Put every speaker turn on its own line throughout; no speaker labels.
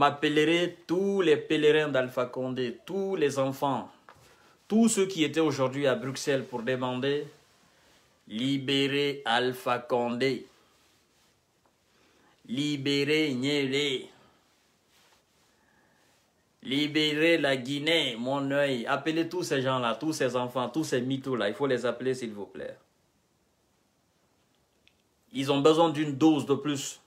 M'appellerai tous les pèlerins d'Alpha Condé, tous les enfants, tous ceux qui étaient aujourd'hui à Bruxelles pour demander libérer Alpha Condé, libérer Nyeré, libérer la Guinée, mon œil. Appelez tous ces gens-là, tous ces enfants, tous ces mythos-là. Il faut les appeler, s'il vous plaît. Ils ont besoin d'une dose de plus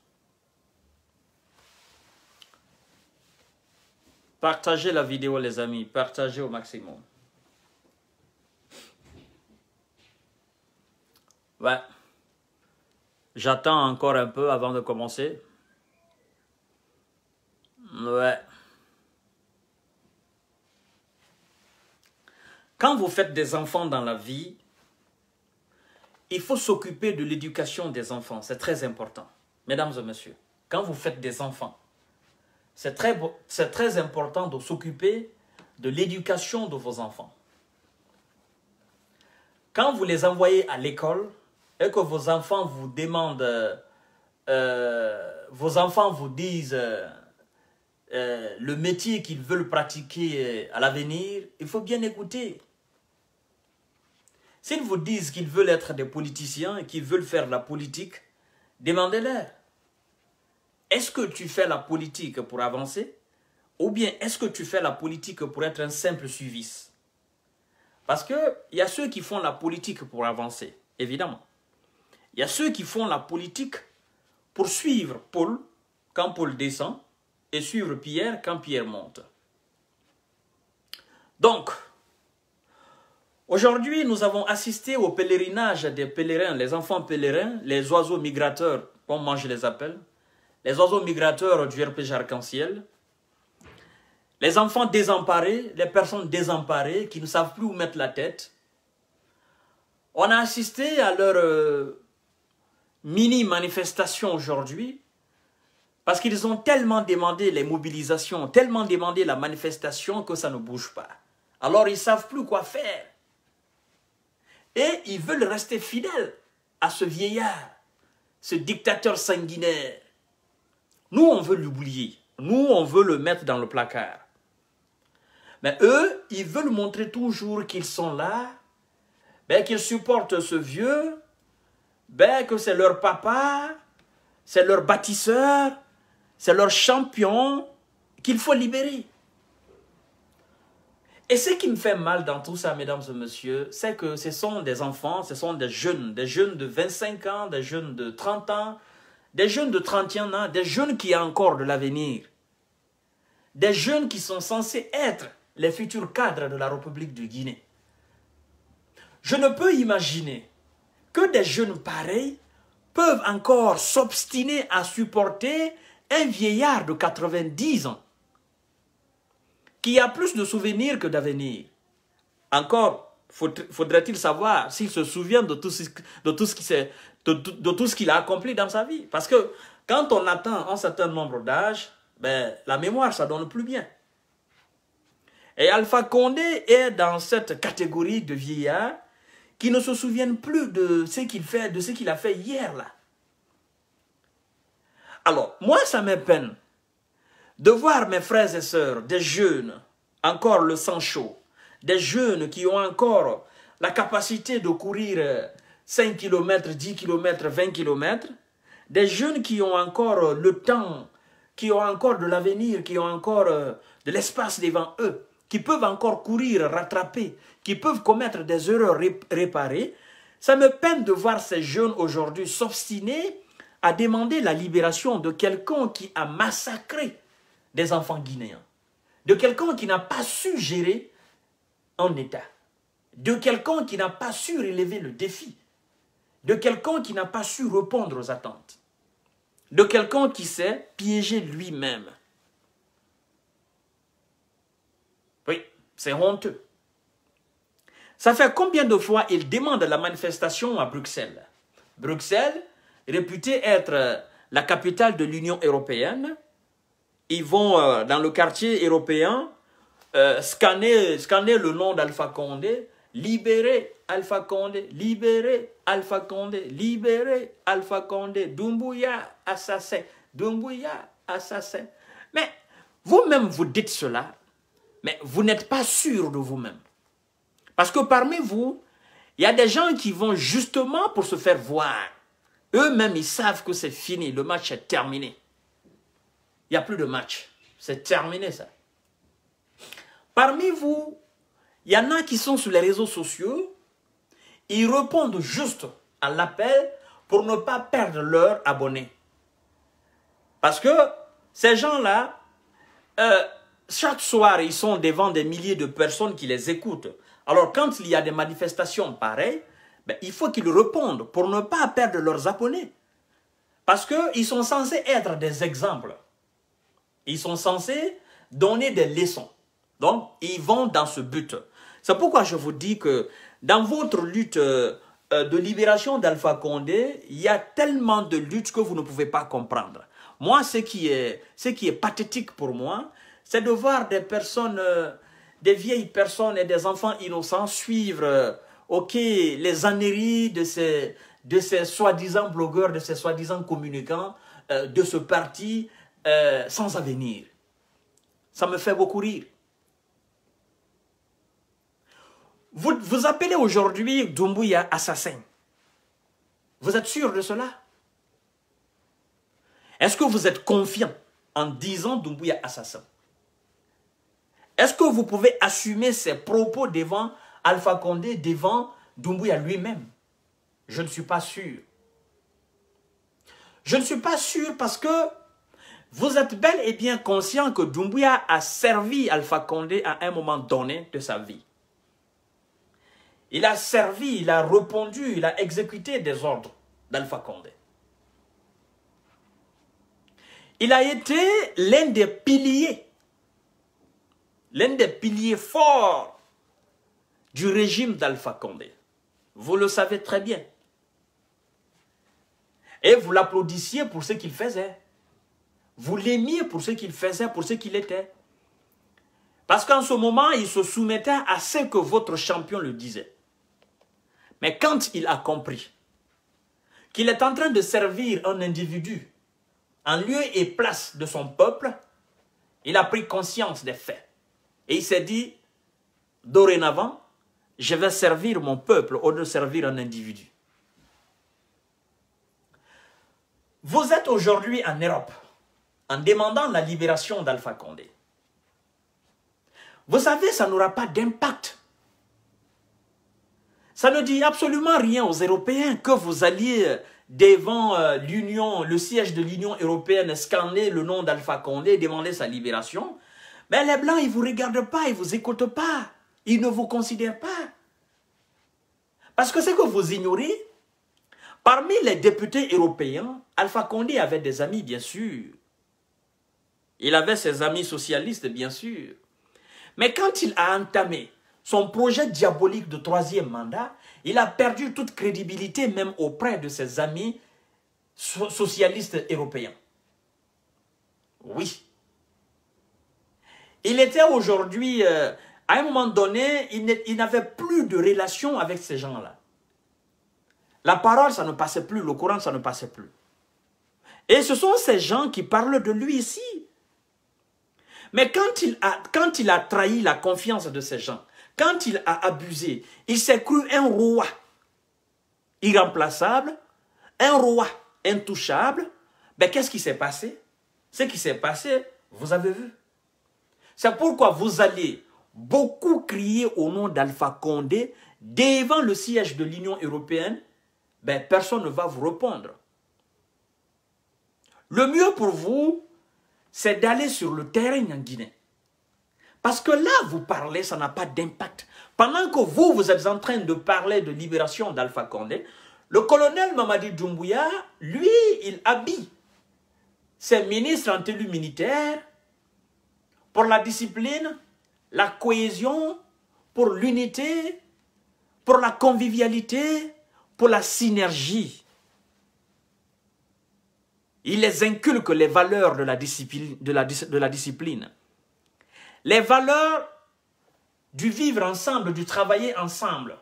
Partagez la vidéo, les amis. Partagez au maximum. Ouais. J'attends encore un peu avant de commencer. Ouais. Quand vous faites des enfants dans la vie, il faut s'occuper de l'éducation des enfants. C'est très important. Mesdames et messieurs, quand vous faites des enfants, c'est très, très important de s'occuper de l'éducation de vos enfants. Quand vous les envoyez à l'école et que vos enfants vous demandent, euh, euh, vos enfants vous disent euh, le métier qu'ils veulent pratiquer à l'avenir, il faut bien écouter. S'ils vous disent qu'ils veulent être des politiciens et qu'ils veulent faire la politique, demandez-leur. Est-ce que tu fais la politique pour avancer ou bien est-ce que tu fais la politique pour être un simple suivis Parce qu'il y a ceux qui font la politique pour avancer, évidemment. Il y a ceux qui font la politique pour suivre Paul quand Paul descend et suivre Pierre quand Pierre monte. Donc, aujourd'hui, nous avons assisté au pèlerinage des pèlerins, les enfants pèlerins, les oiseaux migrateurs, comme moi je les appelle, les oiseaux migrateurs du RPG arc-en-ciel, les enfants désemparés, les personnes désemparées qui ne savent plus où mettre la tête. On a assisté à leur euh, mini-manifestation aujourd'hui parce qu'ils ont tellement demandé les mobilisations, tellement demandé la manifestation que ça ne bouge pas. Alors ils ne savent plus quoi faire. Et ils veulent rester fidèles à ce vieillard, ce dictateur sanguinaire nous, on veut l'oublier. Nous, on veut le mettre dans le placard. Mais eux, ils veulent montrer toujours qu'ils sont là, ben, qu'ils supportent ce vieux, ben, que c'est leur papa, c'est leur bâtisseur, c'est leur champion qu'il faut libérer. Et ce qui me fait mal dans tout ça, mesdames et messieurs, c'est que ce sont des enfants, ce sont des jeunes, des jeunes de 25 ans, des jeunes de 30 ans, des jeunes de 31 ans, des jeunes qui ont encore de l'avenir, des jeunes qui sont censés être les futurs cadres de la République de Guinée. Je ne peux imaginer que des jeunes pareils peuvent encore s'obstiner à supporter un vieillard de 90 ans qui a plus de souvenirs que d'avenir. Encore, faudrait-il savoir s'il se souvient de tout ce, qu'il a accompli dans sa vie. Parce que quand on atteint un certain nombre d'âges, ben, la mémoire, ça donne plus bien. Et Alpha Condé est dans cette catégorie de vieillards qui ne se souviennent plus de ce qu'il fait, de ce qu'il a fait hier là. Alors, moi, ça me peine de voir mes frères et sœurs, des jeunes, encore le sang chaud, des jeunes qui ont encore la capacité de courir 5 km, 10 km, 20 km, des jeunes qui ont encore le temps, qui ont encore de l'avenir, qui ont encore euh, de l'espace devant eux, qui peuvent encore courir, rattraper, qui peuvent commettre des erreurs réparées, ça me peine de voir ces jeunes aujourd'hui s'obstiner à demander la libération de quelqu'un qui a massacré des enfants guinéens, de quelqu'un qui n'a pas su gérer en état, de quelqu'un qui n'a pas su relever le défi, de quelqu'un qui n'a pas su répondre aux attentes, de quelqu'un qui s'est piégé lui-même. Oui, c'est honteux. Ça fait combien de fois il demande la manifestation à Bruxelles Bruxelles, réputée être euh, la capitale de l'Union européenne, ils vont euh, dans le quartier européen euh, scanner, scanner le nom d'Alpha Condé, libérer Alpha Condé, libérer Alpha Condé, libérer Alpha Condé, Dumbuya assassin, Dumbuya assassin. Mais vous-même, vous dites cela, mais vous n'êtes pas sûr de vous-même. Parce que parmi vous, il y a des gens qui vont justement pour se faire voir. Eux-mêmes, ils savent que c'est fini, le match est terminé. Il n'y a plus de match. C'est terminé ça. Parmi vous, il y en a qui sont sur les réseaux sociaux, ils répondent juste à l'appel pour ne pas perdre leurs abonnés. Parce que ces gens-là, euh, chaque soir, ils sont devant des milliers de personnes qui les écoutent. Alors quand il y a des manifestations pareilles, ben, il faut qu'ils répondent pour ne pas perdre leurs abonnés. Parce qu'ils sont censés être des exemples. Ils sont censés donner des leçons. Donc, ils vont dans ce but. C'est pourquoi je vous dis que dans votre lutte euh, euh, de libération d'Alpha Condé, il y a tellement de luttes que vous ne pouvez pas comprendre. Moi, ce qui est, ce qui est pathétique pour moi, c'est de voir des personnes, euh, des vieilles personnes et des enfants innocents suivre, ok, les anéries de ces, de ces soi-disant blogueurs, de ces soi-disant communicants, de ce parti sans avenir. Ça me fait beaucoup rire. Vous, appelez aujourd'hui Doumbouya assassin. Vous êtes sûr de cela Est-ce que vous êtes confiant en disant Doumbouya assassin Est-ce que vous pouvez assumer ces propos devant Alpha Condé, devant Doumbouya lui-même Je ne suis pas sûr. Je ne suis pas sûr parce que vous êtes bel et bien conscient que Doumbouya a servi Alpha Condé à un moment donné de sa vie. Il a servi, il a répondu, il a exécuté des ordres d'Alpha Condé. Il a été l'un des piliers, l'un des piliers forts du régime d'Alpha Condé. Vous le savez très bien. Et vous l'applaudissiez pour ce qu'il faisait. Vous l'aimiez pour ce qu'il faisait, pour ce qu'il était. Parce qu'en ce moment, il se soumettait à ce que votre champion le disait. Mais quand il a compris qu'il est en train de servir un individu en lieu et place de son peuple, il a pris conscience des faits. Et il s'est dit, dorénavant, je vais servir mon peuple au lieu de servir un individu. Vous êtes aujourd'hui en Europe en demandant la libération d'Alpha Condé. Vous savez, ça n'aura pas d'impact ça ne dit absolument rien aux Européens que vous alliez devant euh, l'Union, le siège de l'Union européenne, scanner le nom d'Alpha Condé, demander sa libération. Mais les Blancs, ils ne vous regardent pas, ils ne vous écoutent pas, ils ne vous considèrent pas. Parce que ce que vous ignorez, parmi les députés européens, Alpha Condé avait des amis, bien sûr. Il avait ses amis socialistes, bien sûr. Mais quand il a entamé son projet diabolique de troisième mandat, il a perdu toute crédibilité même auprès de ses amis socialistes européens. Oui. Il était aujourd'hui, euh, à un moment donné, il n'avait plus de relation avec ces gens-là. La parole, ça ne passait plus, le courant, ça ne passait plus. Et ce sont ces gens qui parlent de lui ici. Mais quand il a, quand il a trahi la confiance de ces gens, quand il a abusé, il s'est cru un roi irremplaçable, un roi intouchable. mais ben, qu'est-ce qui s'est passé Ce qui s'est passé, vous avez vu. C'est pourquoi vous allez beaucoup crier au nom d'Alpha Condé devant le siège de l'Union européenne. Ben, personne ne va vous répondre. Le mieux pour vous, c'est d'aller sur le terrain en Guinée. Parce que là, vous parlez, ça n'a pas d'impact. Pendant que vous, vous êtes en train de parler de libération d'Alpha Condé, le colonel Mamadi Doumbouya, lui, il habille ses ministres en tenue militaire pour la discipline, la cohésion, pour l'unité, pour la convivialité, pour la synergie. Il les inculque les valeurs de la discipline. Les valeurs du vivre ensemble, du travailler ensemble,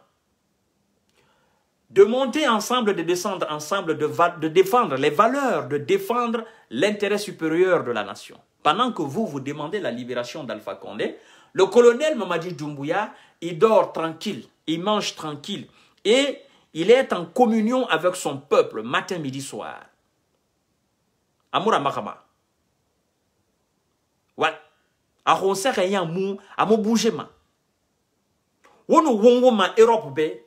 de monter ensemble, de descendre ensemble, de, de défendre les valeurs, de défendre l'intérêt supérieur de la nation. Pendant que vous, vous demandez la libération d'Alpha Condé, le colonel Mamadi Doumbouya, il dort tranquille, il mange tranquille et il est en communion avec son peuple matin, midi, soir. Amour à Mahama. Voilà a ka ya mu amu bouger ma wono wongo ma europe be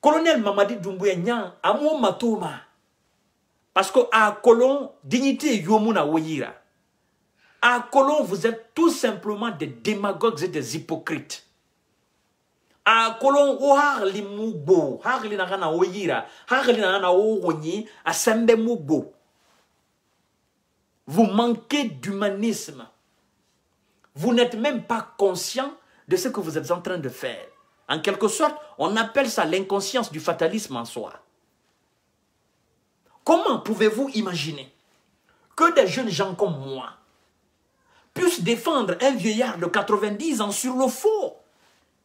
colonel mamadi dumbuya nya mo matoma parce que à colon dignité yomu na woyira à colon vous êtes tout simplement des démagogues et des hypocrites a colon o hagli mugbo hagli na kana o yira hagli na na o a sembe vous manquez d'humanisme vous n'êtes même pas conscient de ce que vous êtes en train de faire. En quelque sorte, on appelle ça l'inconscience du fatalisme en soi. Comment pouvez-vous imaginer que des jeunes gens comme moi puissent défendre un vieillard de 90 ans sur le faux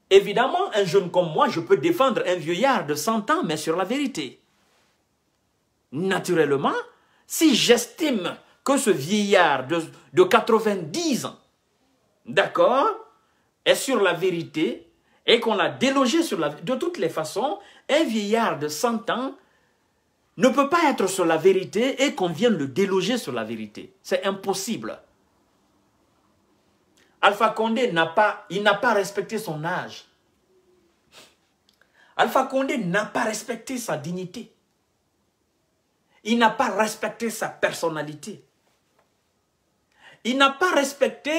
Évidemment, un jeune comme moi, je peux défendre un vieillard de 100 ans, mais sur la vérité. Naturellement, si j'estime que ce vieillard de, 90 ans d'accord, est sur la vérité et qu'on l'a délogé sur la De toutes les façons, un vieillard de 100 ans ne peut pas être sur la vérité et qu'on vienne le déloger sur la vérité. C'est impossible. Alpha Condé n'a pas, il n'a pas respecté son âge. Alpha Condé n'a pas respecté sa dignité. Il n'a pas respecté sa personnalité. Il n'a pas respecté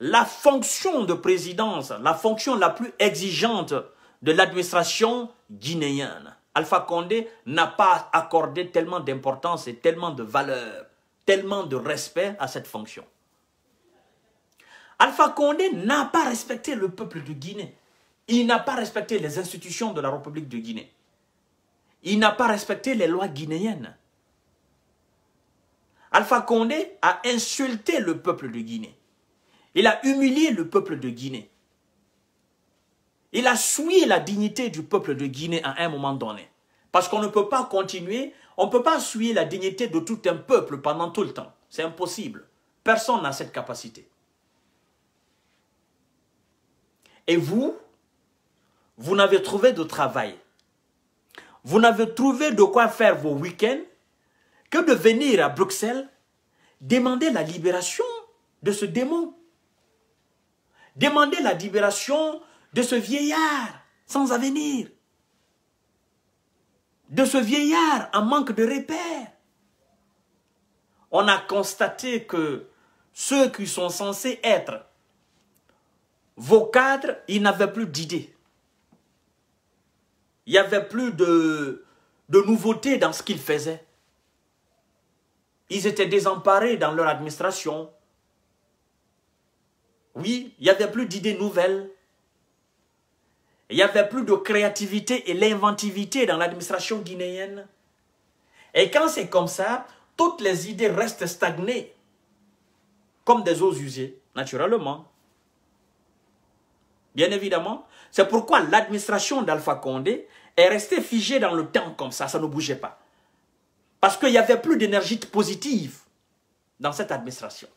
la fonction de présidence, la fonction la plus exigeante de l'administration guinéenne. Alpha Condé n'a pas accordé tellement d'importance et tellement de valeur, tellement de respect à cette fonction. Alpha Condé n'a pas respecté le peuple de Guinée. Il n'a pas respecté les institutions de la République de Guinée. Il n'a pas respecté les lois guinéennes. Alpha Condé a insulté le peuple de Guinée. Il a humilié le peuple de Guinée. Il a souillé la dignité du peuple de Guinée à un moment donné. Parce qu'on ne peut pas continuer, on ne peut pas souiller la dignité de tout un peuple pendant tout le temps. C'est impossible. Personne n'a cette capacité. Et vous, vous n'avez trouvé de travail. Vous n'avez trouvé de quoi faire vos week-ends que de venir à Bruxelles demander la libération de ce démon. Demandez la libération de ce vieillard sans avenir. De ce vieillard en manque de repères. On a constaté que ceux qui sont censés être vos cadres, ils n'avaient plus d'idées. Il n'y avait plus de, de nouveautés dans ce qu'ils faisaient. Ils étaient désemparés dans leur administration. Oui, il n'y avait plus d'idées nouvelles. Il n'y avait plus de créativité et l'inventivité dans l'administration guinéenne. Et quand c'est comme ça, toutes les idées restent stagnées, comme des eaux usées, naturellement. Bien évidemment, c'est pourquoi l'administration d'Alpha Condé est restée figée dans le temps comme ça, ça ne bougeait pas. Parce qu'il n'y avait plus d'énergie positive dans cette administration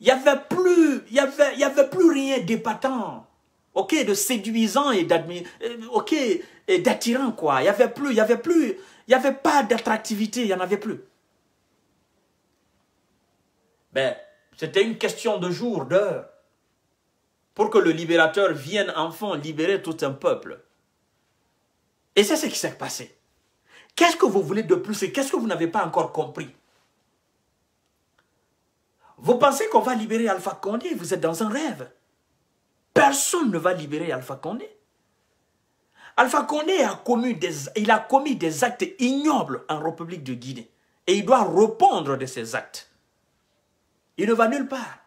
il n'y avait, plus, y avait, y avait plus rien d'épatant, ok, de séduisant et euh, ok, d'attirant, quoi. Il n'y avait plus, il n'y avait plus, il n'y avait pas d'attractivité, il n'y en avait plus. Ben, c'était une question de jour, d'heure, pour que le libérateur vienne enfin libérer tout un peuple. Et c'est ce qui s'est passé. Qu'est-ce que vous voulez de plus et qu'est-ce que vous n'avez pas encore compris vous pensez qu'on va libérer Alpha Condé Vous êtes dans un rêve. Personne ne va libérer Alpha Condé. Alpha Condé a commis des, il a commis des actes ignobles en République de Guinée. Et il doit répondre de ses actes. Il ne va nulle part.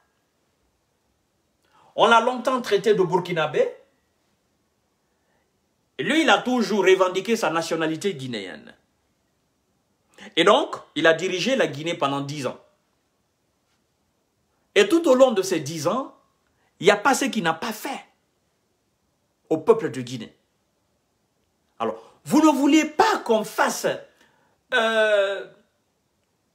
On l'a longtemps traité de Burkinabé. Lui, il a toujours revendiqué sa nationalité guinéenne. Et donc, il a dirigé la Guinée pendant dix ans. Et tout au long de ces dix ans, il n'y a pas ce qu'il n'a pas fait au peuple de Guinée. Alors, vous ne voulez pas qu'on fasse euh,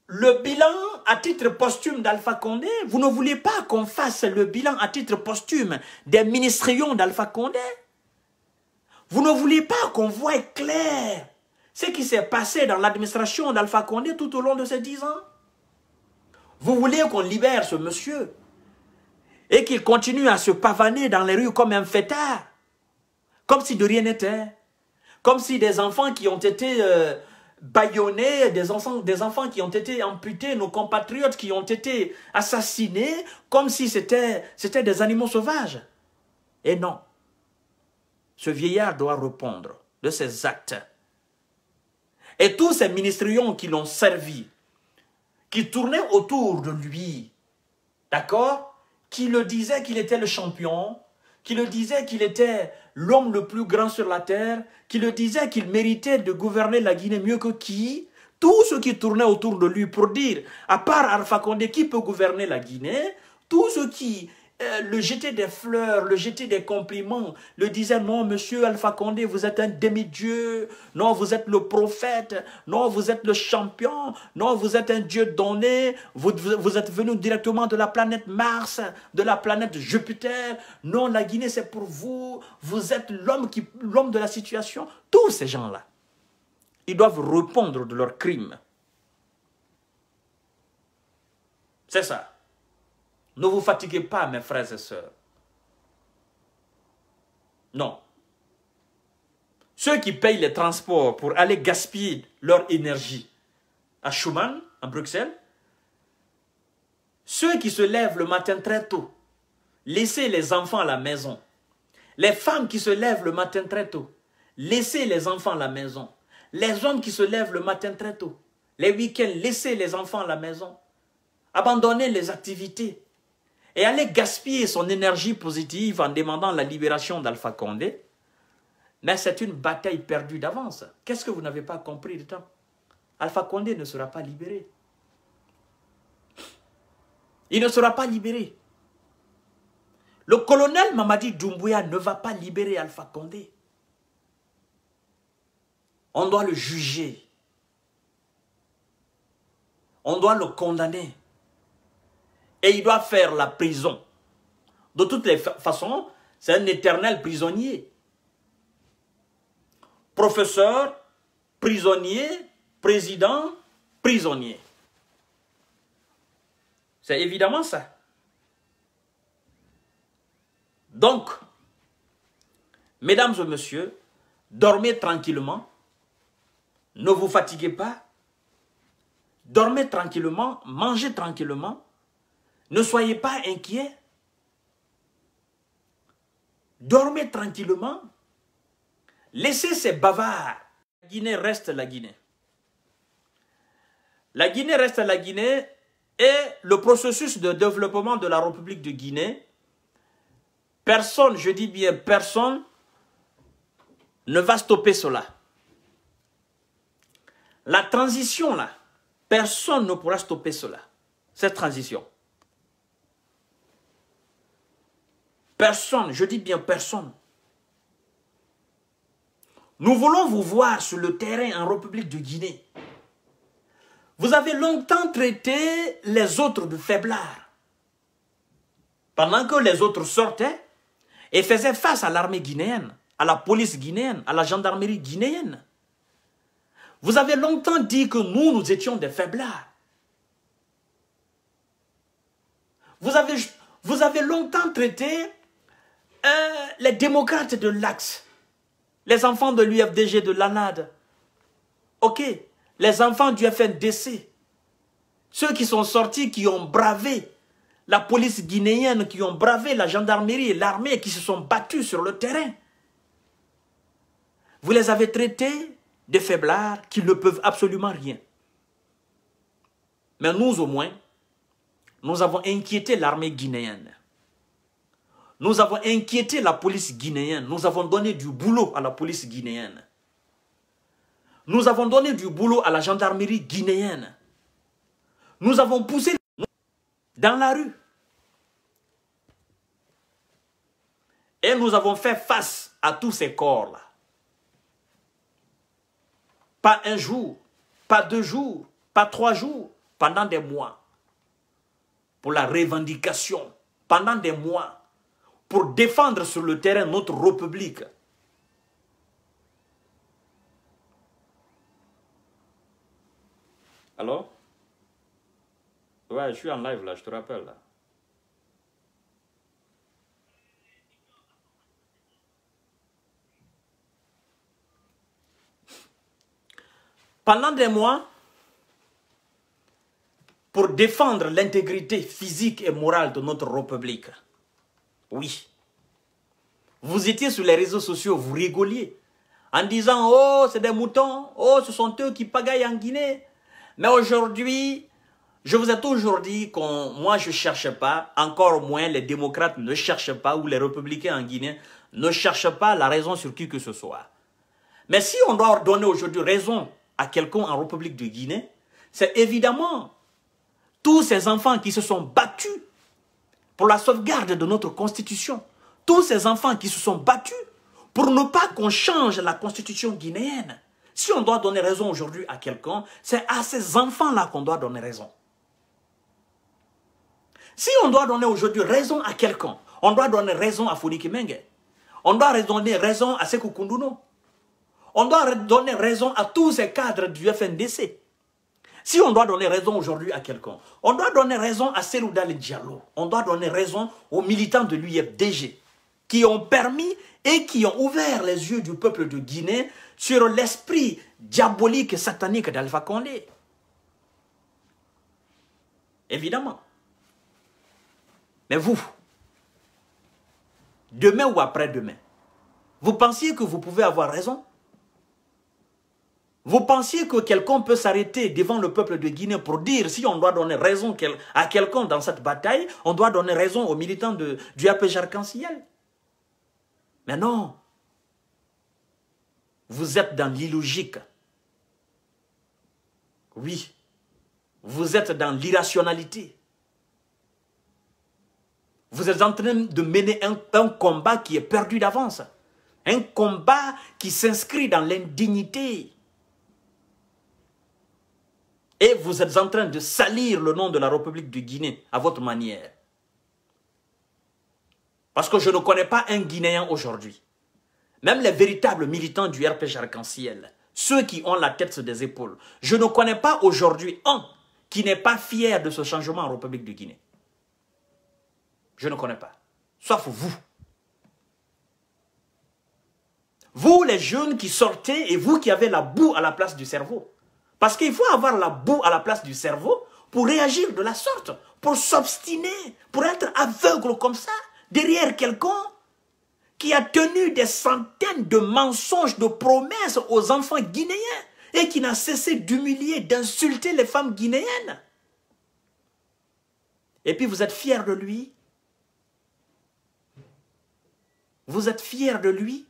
le bilan à titre posthume d'Alpha Condé. Vous ne voulez pas qu'on fasse le bilan à titre posthume des ministrions d'Alpha Condé. Vous ne voulez pas qu'on voit clair ce qui s'est passé dans l'administration d'Alpha Condé tout au long de ces dix ans. Vous voulez qu'on libère ce monsieur et qu'il continue à se pavaner dans les rues comme un fêtard, comme si de rien n'était, comme si des enfants qui ont été euh, baillonnés, des enfants, des enfants qui ont été amputés, nos compatriotes qui ont été assassinés, comme si c'était des animaux sauvages. Et non, ce vieillard doit répondre de ses actes. Et tous ces ministrions qui l'ont servi, qui tournaient autour de lui, d'accord Qui le disait qu'il était le champion, qui le disait qu'il était l'homme le plus grand sur la terre, qui le disait qu'il méritait de gouverner la Guinée mieux que qui Tout ce qui tournait autour de lui pour dire, à part Alpha Condé, qui peut gouverner la Guinée Tout ce qui euh, le jeter des fleurs, le jeter des compliments, le disait non, monsieur Alpha Condé, vous êtes un demi-dieu, non, vous êtes le prophète, non, vous êtes le champion, non, vous êtes un dieu donné, vous, vous êtes venu directement de la planète Mars, de la planète Jupiter, non, la Guinée c'est pour vous, vous êtes l'homme de la situation. Tous ces gens-là, ils doivent répondre de leurs crimes. C'est ça. Ne vous fatiguez pas, mes frères et sœurs. Non. Ceux qui payent les transports pour aller gaspiller leur énergie à Schumann, à Bruxelles, ceux qui se lèvent le matin très tôt, laissez les enfants à la maison. Les femmes qui se lèvent le matin très tôt, laissez les enfants à la maison. Les hommes qui se lèvent le matin très tôt, les week-ends, laissez les enfants à la maison. Abandonnez les activités et aller gaspiller son énergie positive en demandant la libération d'Alpha Condé, mais c'est une bataille perdue d'avance. Qu'est-ce que vous n'avez pas compris de temps Alpha Condé ne sera pas libéré. Il ne sera pas libéré. Le colonel Mamadi Doumbouya ne va pas libérer Alpha Condé. On doit le juger. On doit le condamner. Et il doit faire la prison. De toutes les façons, c'est un éternel prisonnier. Professeur, prisonnier, président, prisonnier. C'est évidemment ça. Donc, mesdames et messieurs, dormez tranquillement. Ne vous fatiguez pas. Dormez tranquillement, mangez tranquillement. Ne soyez pas inquiets. Dormez tranquillement. Laissez ces bavards. La Guinée reste la Guinée. La Guinée reste la Guinée et le processus de développement de la République de Guinée, personne, je dis bien personne, ne va stopper cela. La transition là, personne ne pourra stopper cela, cette transition. Personne, je dis bien personne. Nous voulons vous voir sur le terrain en République de Guinée. Vous avez longtemps traité les autres de faiblards. Pendant que les autres sortaient et faisaient face à l'armée guinéenne, à la police guinéenne, à la gendarmerie guinéenne. Vous avez longtemps dit que nous, nous étions des faiblards. Vous avez, vous avez longtemps traité euh, les démocrates de l'Axe, les enfants de l'UFDG de l'ANAD, ok, les enfants du FNDC, ceux qui sont sortis, qui ont bravé la police guinéenne, qui ont bravé la gendarmerie et l'armée, qui se sont battus sur le terrain. Vous les avez traités de faiblards qui ne peuvent absolument rien. Mais nous au moins, nous avons inquiété l'armée guinéenne. Nous avons inquiété la police guinéenne. Nous avons donné du boulot à la police guinéenne. Nous avons donné du boulot à la gendarmerie guinéenne. Nous avons poussé dans la rue. Et nous avons fait face à tous ces corps-là. Pas un jour, pas deux jours, pas trois jours, pendant des mois. Pour la revendication, pendant des mois pour défendre sur le terrain notre République. Alors Ouais, je suis en live là, je te rappelle Pendant des mois, pour défendre l'intégrité physique et morale de notre République, oui. Vous étiez sur les réseaux sociaux, vous rigoliez en disant « Oh, c'est des moutons, oh, ce sont eux qui pagaillent en Guinée. » Mais aujourd'hui, je vous ai toujours dit qu'on, moi, je ne cherche pas, encore moins les démocrates ne cherchent pas, ou les républicains en Guinée ne cherchent pas la raison sur qui que ce soit. Mais si on doit donner aujourd'hui raison à quelqu'un en République de Guinée, c'est évidemment tous ces enfants qui se sont battus pour la sauvegarde de notre constitution. Tous ces enfants qui se sont battus pour ne pas qu'on change la constitution guinéenne. Si on doit donner raison aujourd'hui à quelqu'un, c'est à ces enfants-là qu'on doit donner raison. Si on doit donner aujourd'hui raison à quelqu'un, on doit donner raison à Fouli Menge. On doit donner raison à Sekou Kunduno. On doit donner raison à tous ces cadres du FNDC. Si on doit donner raison aujourd'hui à quelqu'un, on doit donner raison à Seloudal Diallo, on doit donner raison aux militants de l'UFDG qui ont permis et qui ont ouvert les yeux du peuple de Guinée sur l'esprit diabolique et satanique d'Alpha Condé. Évidemment. Mais vous, demain ou après-demain, vous pensiez que vous pouvez avoir raison vous pensiez que quelqu'un peut s'arrêter devant le peuple de Guinée pour dire si on doit donner raison à quelqu'un dans cette bataille, on doit donner raison aux militants de, du APJ Arc-en-Ciel Mais non Vous êtes dans l'illogique. Oui. Vous êtes dans l'irrationalité. Vous êtes en train de mener un combat qui est perdu d'avance. Un combat qui s'inscrit dans l'indignité et vous êtes en train de salir le nom de la République de Guinée à votre manière. Parce que je ne connais pas un Guinéen aujourd'hui. Même les véritables militants du RPG Arc-en-Ciel, ceux qui ont la tête sur des épaules. Je ne connais pas aujourd'hui un qui n'est pas fier de ce changement en République de Guinée. Je ne connais pas. Sauf vous. Vous, les jeunes qui sortez et vous qui avez la boue à la place du cerveau. Parce qu'il faut avoir la boue à la place du cerveau pour réagir de la sorte, pour s'obstiner, pour être aveugle comme ça, derrière quelqu'un qui a tenu des centaines de mensonges, de promesses aux enfants guinéens et qui n'a cessé d'humilier, d'insulter les femmes guinéennes. Et puis vous êtes fiers de lui Vous êtes fiers de lui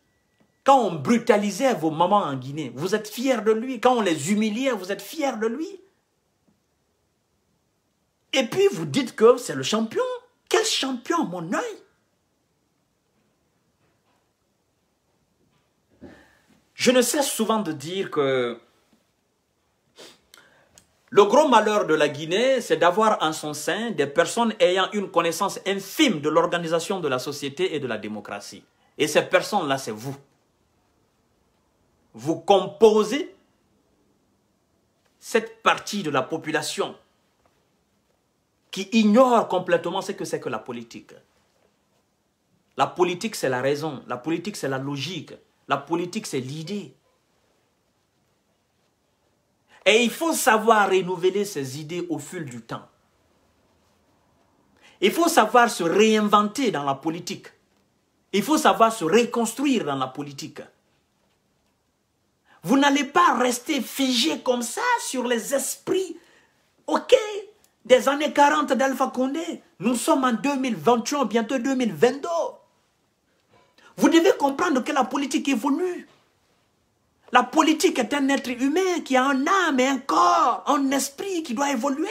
quand on brutalisait vos mamans en Guinée, vous êtes fiers de lui. Quand on les humiliait, vous êtes fiers de lui. Et puis vous dites que c'est le champion. Quel champion, mon œil Je ne cesse souvent de dire que le gros malheur de la Guinée, c'est d'avoir en son sein des personnes ayant une connaissance infime de l'organisation de la société et de la démocratie. Et ces personnes-là, c'est vous vous composez cette partie de la population qui ignore complètement ce que c'est que la politique. La politique, c'est la raison. La politique, c'est la logique. La politique, c'est l'idée. Et il faut savoir renouveler ses idées au fil du temps. Il faut savoir se réinventer dans la politique. Il faut savoir se reconstruire dans la politique. Vous n'allez pas rester figé comme ça sur les esprits, ok, des années 40 d'Alpha Condé. Nous sommes en 2021, bientôt 2022. Vous devez comprendre que la politique évolue. La politique est un être humain qui a un âme et un corps, un esprit qui doit évoluer,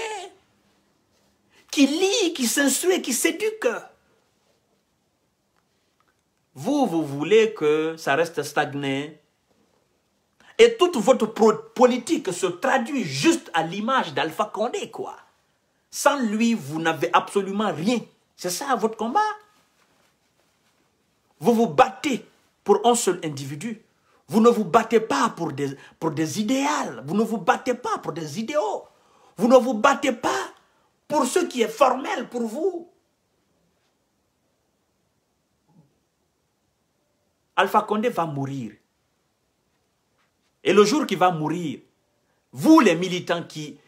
qui lit, qui s'instruit, qui s'éduque. Vous, vous voulez que ça reste stagné et toute votre politique se traduit juste à l'image d'Alpha Condé, quoi. Sans lui, vous n'avez absolument rien. C'est ça votre combat. Vous vous battez pour un seul individu. Vous ne vous battez pas pour des, pour des idéals. Vous ne vous battez pas pour des idéaux. Vous ne vous battez pas pour ce qui est formel pour vous. Alpha Condé va mourir. Et le jour qu'il va mourir, vous les militants qui,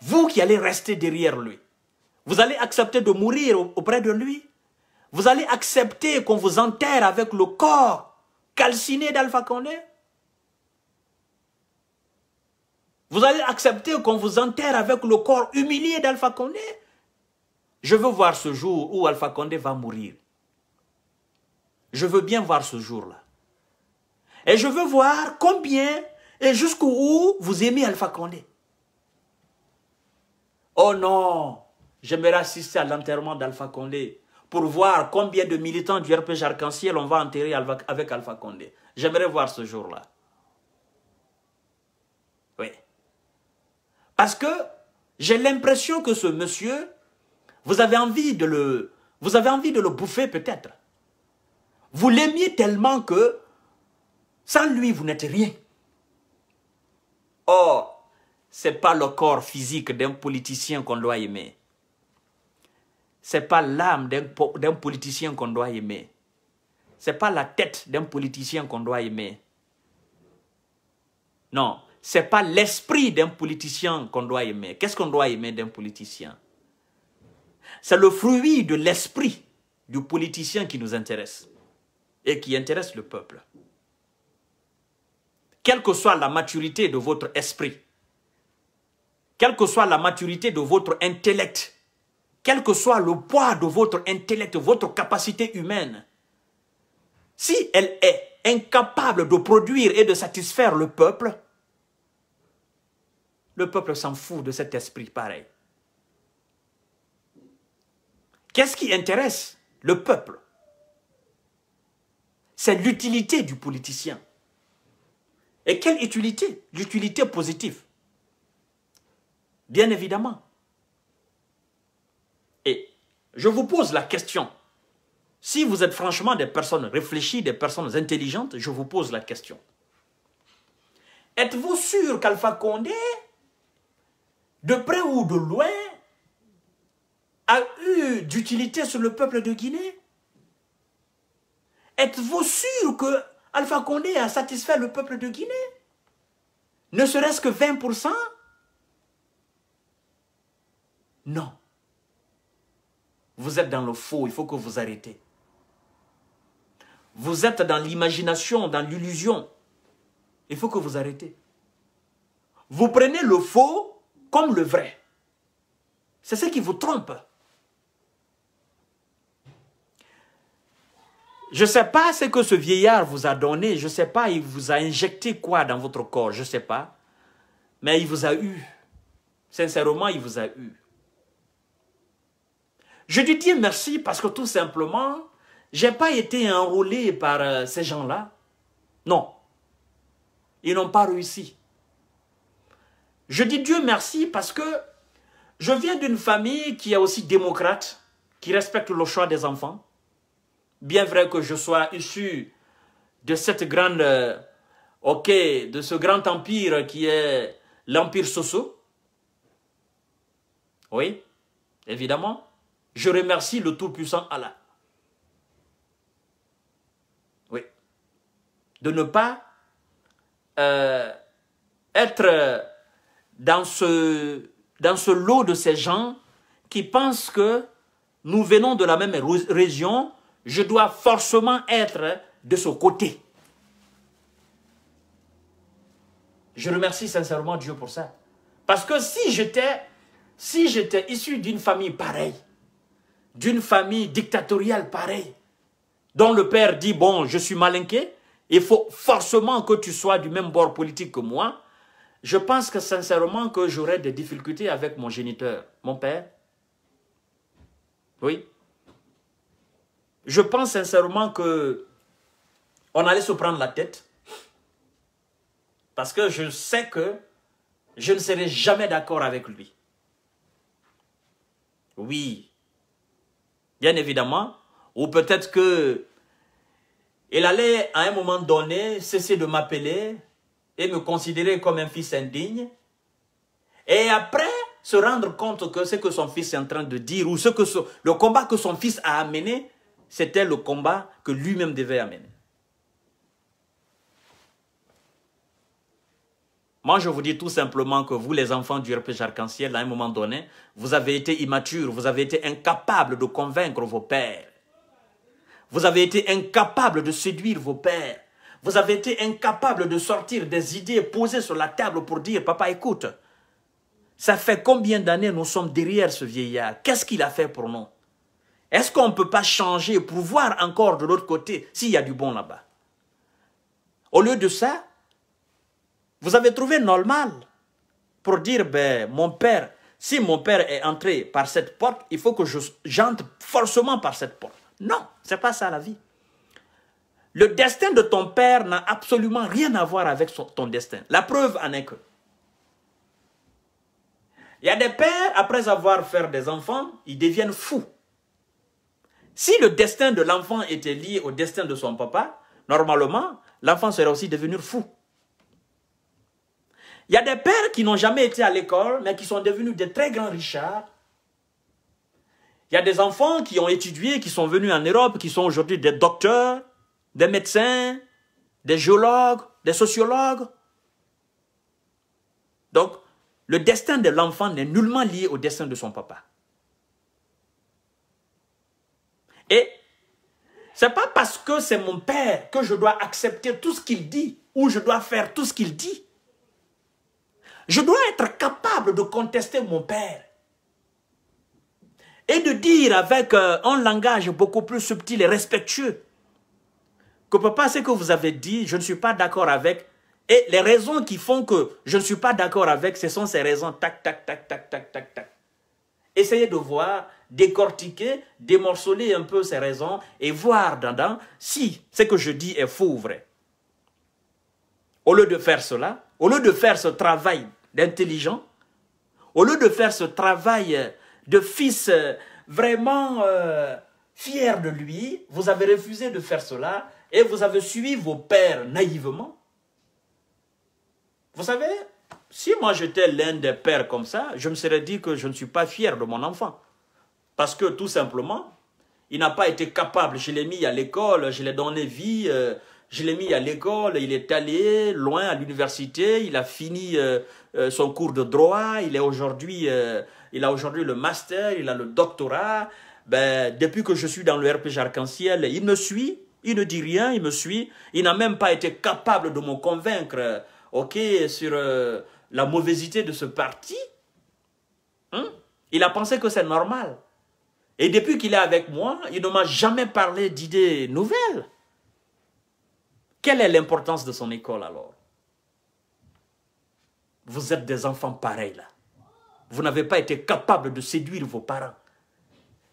vous qui allez rester derrière lui, vous allez accepter de mourir auprès de lui. Vous allez accepter qu'on vous enterre avec le corps calciné d'Alpha Condé. Vous allez accepter qu'on vous enterre avec le corps humilié d'Alpha Condé. Je veux voir ce jour où Alpha Condé va mourir. Je veux bien voir ce jour-là. Et je veux voir combien et jusqu'où vous aimez Alpha Condé Oh non, j'aimerais assister à l'enterrement d'Alpha Condé pour voir combien de militants du RPG Arc-en-Ciel on va enterrer avec Alpha Condé. J'aimerais voir ce jour-là. Oui. Parce que j'ai l'impression que ce monsieur, vous avez envie de le, vous avez envie de le bouffer peut-être. Vous l'aimiez tellement que sans lui, vous n'êtes rien. Oh, ce n'est pas le corps physique d'un politicien qu'on doit aimer. Ce n'est pas l'âme d'un politicien qu'on doit aimer. Ce n'est pas la tête d'un politicien qu'on doit aimer. Non, ce n'est pas l'esprit d'un politicien qu'on doit aimer. Qu'est-ce qu'on doit aimer d'un politicien C'est le fruit de l'esprit du politicien qui nous intéresse et qui intéresse le peuple quelle que soit la maturité de votre esprit, quelle que soit la maturité de votre intellect, quel que soit le poids de votre intellect, votre capacité humaine, si elle est incapable de produire et de satisfaire le peuple, le peuple s'en fout de cet esprit pareil. Qu'est-ce qui intéresse le peuple C'est l'utilité du politicien. Et quelle utilité L'utilité positive. Bien évidemment. Et je vous pose la question. Si vous êtes franchement des personnes réfléchies, des personnes intelligentes, je vous pose la question. Êtes-vous sûr qu'Alpha Condé, de près ou de loin, a eu d'utilité sur le peuple de Guinée Êtes-vous sûr que Alpha Condé a satisfait le peuple de Guinée. Ne serait-ce que 20% Non. Vous êtes dans le faux, il faut que vous arrêtez. Vous êtes dans l'imagination, dans l'illusion. Il faut que vous arrêtez. Vous prenez le faux comme le vrai. C'est ce qui vous trompe. Je ne sais pas ce que ce vieillard vous a donné, je ne sais pas, il vous a injecté quoi dans votre corps, je ne sais pas. Mais il vous a eu. Sincèrement, il vous a eu. Je dis Dieu merci parce que tout simplement, je n'ai pas été enrôlé par euh, ces gens-là. Non. Ils n'ont pas réussi. Je dis Dieu merci parce que je viens d'une famille qui est aussi démocrate, qui respecte le choix des enfants. Bien vrai que je sois issu de cette grande, euh, ok, de ce grand empire qui est l'empire Soso. Oui, évidemment. Je remercie le Tout-Puissant Allah. Oui. De ne pas euh, être dans ce, dans ce lot de ces gens qui pensent que nous venons de la même région, je dois forcément être de ce côté. Je remercie sincèrement Dieu pour ça. Parce que si j'étais si j'étais issu d'une famille pareille, d'une famille dictatoriale pareille, dont le père dit, bon, je suis malinqué, il faut forcément que tu sois du même bord politique que moi, je pense que sincèrement que j'aurais des difficultés avec mon géniteur, mon père. Oui, je pense sincèrement que on allait se prendre la tête. Parce que je sais que je ne serai jamais d'accord avec lui. Oui. Bien évidemment. Ou peut-être que il allait à un moment donné cesser de m'appeler et me considérer comme un fils indigne. Et après, se rendre compte que ce que son fils est en train de dire ou ce que le combat que son fils a amené c'était le combat que lui-même devait amener. Moi, je vous dis tout simplement que vous, les enfants du RPG Arc-en-Ciel, à un moment donné, vous avez été immatures, vous avez été incapables de convaincre vos pères. Vous avez été incapables de séduire vos pères. Vous avez été incapables de sortir des idées posées sur la table pour dire, papa, écoute, ça fait combien d'années nous sommes derrière ce vieillard Qu'est-ce qu'il a fait pour nous est-ce qu'on ne peut pas changer pour voir encore de l'autre côté s'il y a du bon là-bas Au lieu de ça, vous avez trouvé normal pour dire, ben, mon père, si mon père est entré par cette porte, il faut que j'entre forcément par cette porte. Non, c'est pas ça la vie. Le destin de ton père n'a absolument rien à voir avec ton destin. La preuve en est que. Il y a des pères, après avoir fait des enfants, ils deviennent fous. Si le destin de l'enfant était lié au destin de son papa, normalement, l'enfant serait aussi devenu fou. Il y a des pères qui n'ont jamais été à l'école, mais qui sont devenus des très grands richards. Il y a des enfants qui ont étudié, qui sont venus en Europe, qui sont aujourd'hui des docteurs, des médecins, des géologues, des sociologues. Donc, le destin de l'enfant n'est nullement lié au destin de son papa. Et c'est pas parce que c'est mon père que je dois accepter tout ce qu'il dit ou je dois faire tout ce qu'il dit. Je dois être capable de contester mon père et de dire avec euh, un langage beaucoup plus subtil et respectueux que papa, ce que vous avez dit, je ne suis pas d'accord avec. Et les raisons qui font que je ne suis pas d'accord avec, ce sont ces raisons. Tac, tac, tac, tac, tac, tac, tac. Essayez de voir décortiquer, démorceler un peu ses raisons et voir dedans si ce que je dis est faux ou vrai. Au lieu de faire cela, au lieu de faire ce travail d'intelligent, au lieu de faire ce travail de fils euh, vraiment euh, fier de lui, vous avez refusé de faire cela et vous avez suivi vos pères naïvement. Vous savez, si moi j'étais l'un des pères comme ça, je me serais dit que je ne suis pas fier de mon enfant. Parce que tout simplement, il n'a pas été capable. Je l'ai mis à l'école, je l'ai donné vie, euh, je l'ai mis à l'école, il est allé loin à l'université, il a fini euh, euh, son cours de droit, il, est aujourd'hui, il a aujourd'hui le master, il a le doctorat. Ben, depuis que je suis dans le RPG Arc-en-Ciel, il me suit, il ne dit rien, il me suit. Il n'a même pas été capable de me convaincre ok, sur la mauvaisité de ce parti. Hein? Il a pensé que c'est normal. Et depuis qu'il est avec moi, il ne m'a jamais parlé d'idées nouvelles. Quelle est l'importance de son école alors Vous êtes des enfants pareils là. Vous n'avez pas été capable de séduire vos parents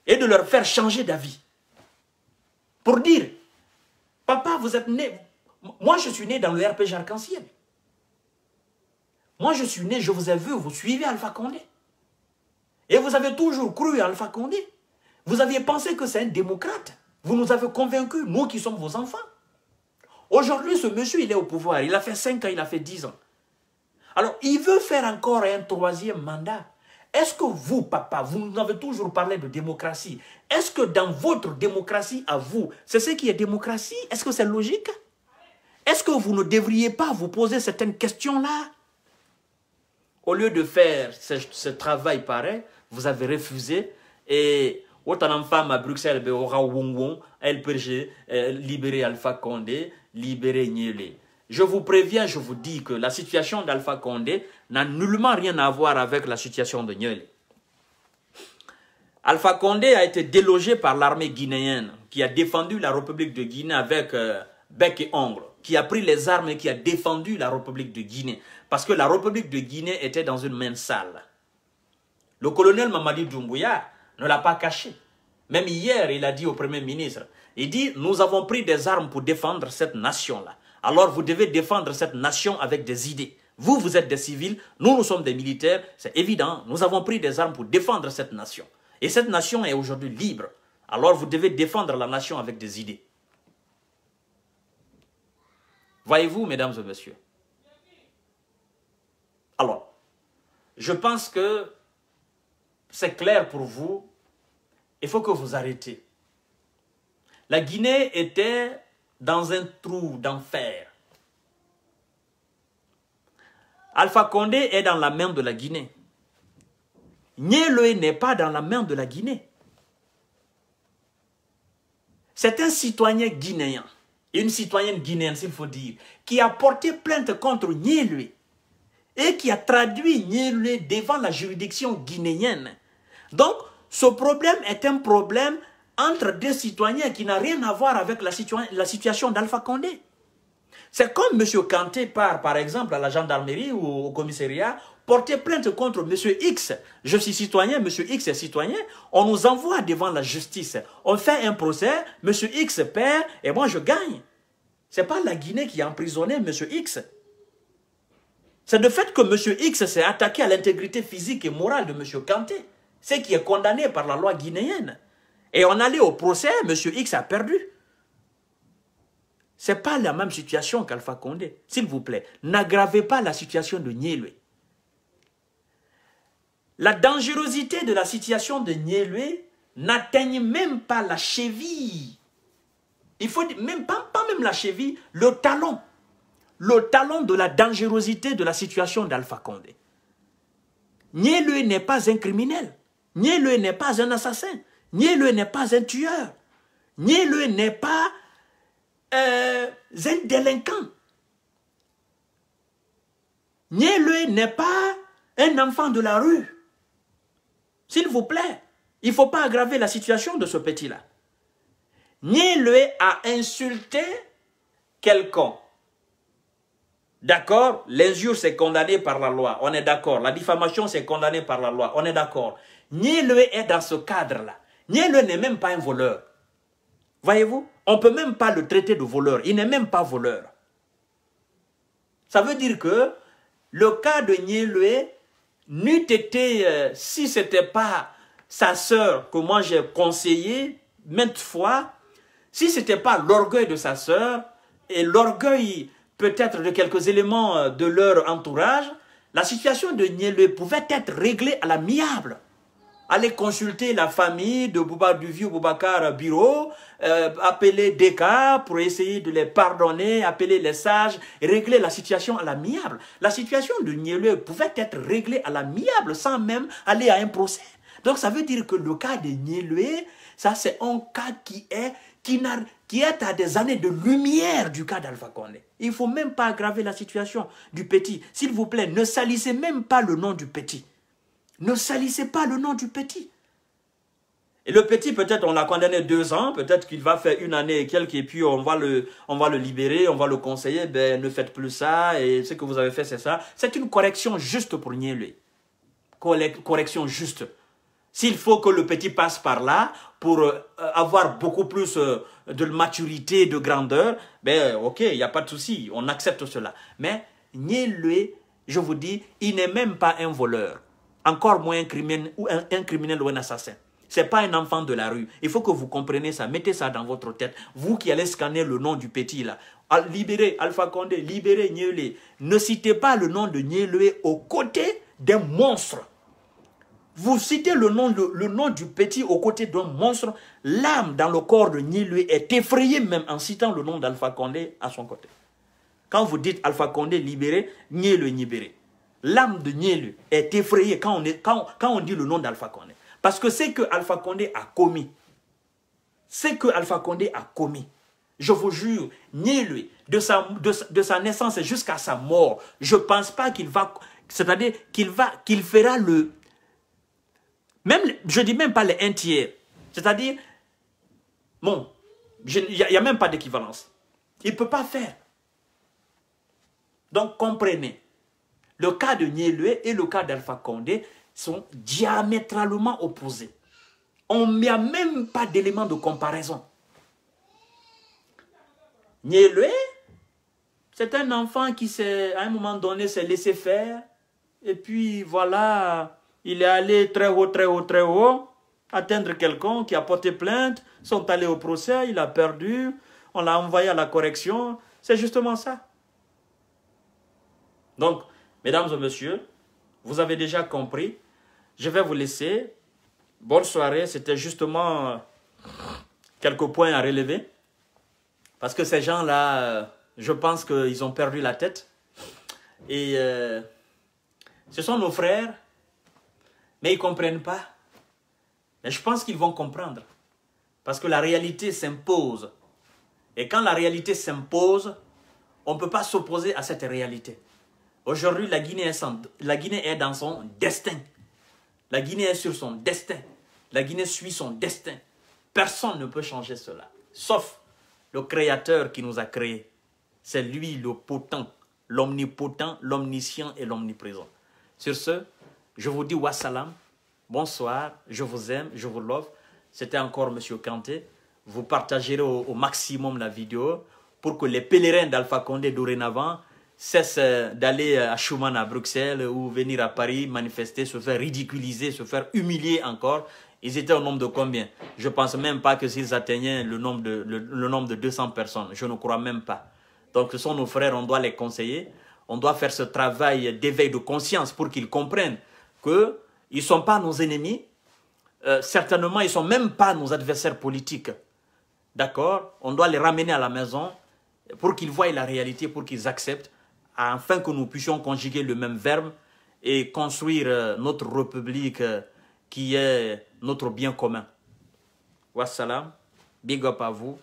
et de leur faire changer d'avis. Pour dire, papa, vous êtes né, moi je suis né dans le RPG arc-en-ciel. Moi je suis né, je vous ai vu, vous suivez Alpha Condé. Et vous avez toujours cru à Alpha Condé. Vous aviez pensé que c'est un démocrate. Vous nous avez convaincus, nous qui sommes vos enfants. Aujourd'hui, ce monsieur, il est au pouvoir. Il a fait 5 ans, il a fait 10 ans. Alors, il veut faire encore un troisième mandat. Est-ce que vous, papa, vous nous avez toujours parlé de démocratie. Est-ce que dans votre démocratie à vous, c'est ce qui est démocratie Est-ce que c'est logique Est-ce que vous ne devriez pas vous poser certaines questions-là Au lieu de faire ce, travail pareil, vous avez refusé et Autant femme à Bruxelles, ben, elle aura LPG, euh, libérer Alpha Condé, libérer Je vous préviens, je vous dis que la situation d'Alpha Condé n'a nullement rien à voir avec la situation de Nielé. Alpha Condé a été délogé par l'armée guinéenne qui a défendu la République de Guinée avec euh, bec et ongle, qui a pris les armes et qui a défendu la République de Guinée. Parce que la République de Guinée était dans une même salle. Le colonel Mamadi Doumbouya ne l'a pas caché. Même hier, il a dit au Premier ministre, il dit, nous avons pris des armes pour défendre cette nation-là. Alors vous devez défendre cette nation avec des idées. Vous, vous êtes des civils, nous, nous sommes des militaires, c'est évident, nous avons pris des armes pour défendre cette nation. Et cette nation est aujourd'hui libre. Alors vous devez défendre la nation avec des idées. Voyez-vous, mesdames et messieurs Alors, je pense que c'est clair pour vous il faut que vous arrêtez. La Guinée était dans un trou d'enfer. Alpha Condé est dans la main de la Guinée. Nielwe n'est pas dans la main de la Guinée. C'est un citoyen guinéen, une citoyenne guinéenne s'il faut dire, qui a porté plainte contre Nielwe et qui a traduit Nielwe devant la juridiction guinéenne. Donc, ce problème est un problème entre des citoyens qui n'a rien à voir avec la, situation d'Alpha Condé. C'est comme M. Kanté part, par exemple, à la gendarmerie ou au commissariat, porter plainte contre M. X. Je suis citoyen, M. X est citoyen. On nous envoie devant la justice. On fait un procès, M. X perd et moi je gagne. C'est pas la Guinée qui a emprisonné M. X. C'est le fait que M. X s'est attaqué à l'intégrité physique et morale de M. Kanté c'est qui est condamné par la loi guinéenne. Et on allait au procès, M. X a perdu. Ce n'est pas la même situation qu'Alpha Condé. S'il vous plaît, n'aggravez pas la situation de Nielwe. La dangerosité de la situation de Nielwe n'atteigne même pas la cheville. Il faut même pas, même la cheville, le talon. Le talon de la dangerosité de la situation d'Alpha Condé. Nielwe n'est pas un criminel nier n'est pas un assassin. ni le n'est pas un tueur. ni le n'est pas euh, un délinquant. Nier-le n'est pas un enfant de la rue. S'il vous plaît, il ne faut pas aggraver la situation de ce petit-là. niez le a insulté quelqu'un. D'accord L'injure, c'est condamné par la loi. On est d'accord. La diffamation, c'est condamné par la loi. On est d'accord. Nielwe est dans ce cadre-là. Nielwe n'est même pas un voleur. Voyez-vous On ne peut même pas le traiter de voleur. Il n'est même pas voleur. Ça veut dire que le cas de Nielwe n'eût été, euh, si ce n'était pas sa sœur que moi j'ai conseillé maintes fois, si ce n'était pas l'orgueil de sa sœur et l'orgueil peut-être de quelques éléments euh, de leur entourage, la situation de Nielwe pouvait être réglée à l'amiable. Aller consulter la famille de Bouba, du vieux Boubacar Biro, euh, appeler cas pour essayer de les pardonner, appeler les sages, régler la situation à l'amiable. La situation de Nielué pouvait être réglée à l'amiable sans même aller à un procès. Donc ça veut dire que le cas de Nielué, ça c'est un cas qui est, qui, qui est à des années de lumière du cas d'Alpha Condé. Il ne faut même pas aggraver la situation du petit. S'il vous plaît, ne salissez même pas le nom du petit. Ne salissez pas le nom du petit. Et le petit, peut-être, on l'a condamné deux ans, peut-être qu'il va faire une année et quelques, et puis on va le, on va le libérer, on va le conseiller, ben, ne faites plus ça, et ce que vous avez fait, c'est ça. C'est une correction juste pour nier lui. Correction juste. S'il faut que le petit passe par là pour euh, avoir beaucoup plus euh, de maturité, de grandeur, ben ok, il n'y a pas de souci, on accepte cela. Mais nier je vous dis, il n'est même pas un voleur encore moins un criminel ou un, ou un assassin. Ce n'est pas un enfant de la rue. Il faut que vous compreniez ça. Mettez ça dans votre tête. Vous qui allez scanner le nom du petit là. Ah, libérez Alpha Condé, libérez Nielé. Ne citez pas le nom de Nielé au côté d'un monstre. Vous citez le nom, le, nom du petit aux côté d'un monstre. L'âme dans le corps de Nielé est effrayée même en citant le nom d'Alpha Condé à son côté. Quand vous dites Alpha Condé libéré, Nielé, libéré l'âme de Nielu est effrayée quand on, dit le nom d'Alpha Condé. Parce que c'est que Alpha Condé a commis, c'est que Alpha Condé a commis, je vous jure, Nielu, de sa, naissance jusqu'à sa mort, je ne pense pas qu'il va, c'est-à-dire qu'il va, qu'il fera le, même, je dis même pas le un tiers, c'est-à-dire, bon, il n'y a, a même pas d'équivalence. Il ne peut pas faire. Donc comprenez, le cas de Nielue et le cas d'Alpha Condé sont diamétralement opposés. On n'y a même pas d'élément de comparaison. Nielue, c'est un enfant qui, s'est, à un moment donné, s'est laissé faire. Et puis, voilà, il est allé très haut, très haut, très haut, atteindre quelqu'un qui a porté plainte, sont allés au procès, il a perdu, on l'a envoyé à la correction. C'est justement ça. Donc, Mesdames et messieurs, vous avez déjà compris. Je vais vous laisser. Bonne soirée. C'était justement euh, quelques points à relever. Parce que ces gens-là, euh, je pense qu'ils ont perdu la tête. Et euh, ce sont nos frères, mais ils ne comprennent pas. Mais je pense qu'ils vont comprendre. Parce que la réalité s'impose. Et quand la réalité s'impose, on ne peut pas s'opposer à cette réalité. Aujourd'hui, la Guinée, est dans son destin. La Guinée est sur son destin. La Guinée suit son destin. Personne ne peut changer cela, sauf le Créateur qui nous a créés. C'est lui le potent, l'omnipotent, l'omniscient et l'omniprésent. Sur ce, je vous dis wassalam, bonsoir, je vous aime, je vous love. C'était encore Monsieur Kanté. Vous partagerez au, au maximum la vidéo pour que les pèlerins d'Alpha Condé dorénavant cesse euh, d'aller euh, à Schumann à Bruxelles ou venir à Paris manifester, se faire ridiculiser, se faire humilier encore. Ils étaient au nombre de combien Je ne pense même pas que s'ils atteignaient le nombre, de, le, nombre de 200 personnes. Je ne crois même pas. Donc ce sont nos frères, on doit les conseiller. On doit faire ce travail d'éveil de conscience pour qu'ils comprennent qu'ils ne sont pas nos ennemis. Euh, certainement, ils ne sont même pas nos adversaires politiques. D'accord On doit les ramener à la maison pour qu'ils voient la réalité, pour qu'ils acceptent afin que nous puissions conjuguer le même verbe et construire euh, notre république euh, qui est notre bien commun. Wassalam, big up à vous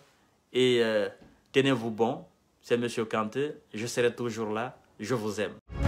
et euh, tenez-vous bon. C'est Monsieur Kanté, je serai toujours là, je vous aime.